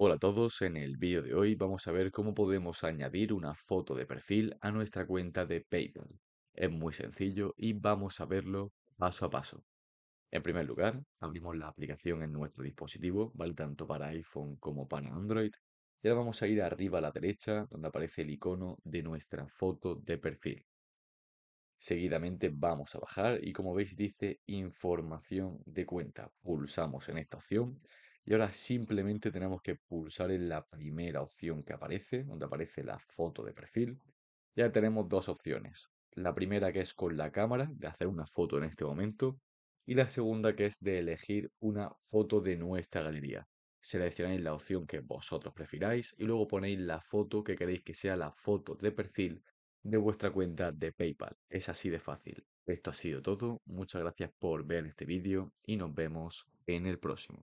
Hola a todos, en el vídeo de hoy vamos a ver cómo podemos añadir una foto de perfil a nuestra cuenta de PayPal. Es muy sencillo y vamos a verlo paso a paso. En primer lugar, abrimos la aplicación en nuestro dispositivo, vale tanto para iPhone como para Android. Y ahora vamos a ir arriba a la derecha donde aparece el icono de nuestra foto de perfil. Seguidamente vamos a bajar y como veis dice información de cuenta. Pulsamos en esta opción y ahora simplemente tenemos que pulsar en la primera opción que aparece, donde aparece la foto de perfil. Ya tenemos dos opciones. La primera que es con la cámara, de hacer una foto en este momento. Y la segunda que es de elegir una foto de nuestra galería. Seleccionáis la opción que vosotros prefiráis y luego ponéis la foto que queréis que sea la foto de perfil de vuestra cuenta de PayPal. Es así de fácil. Esto ha sido todo. Muchas gracias por ver este vídeo y nos vemos en el próximo.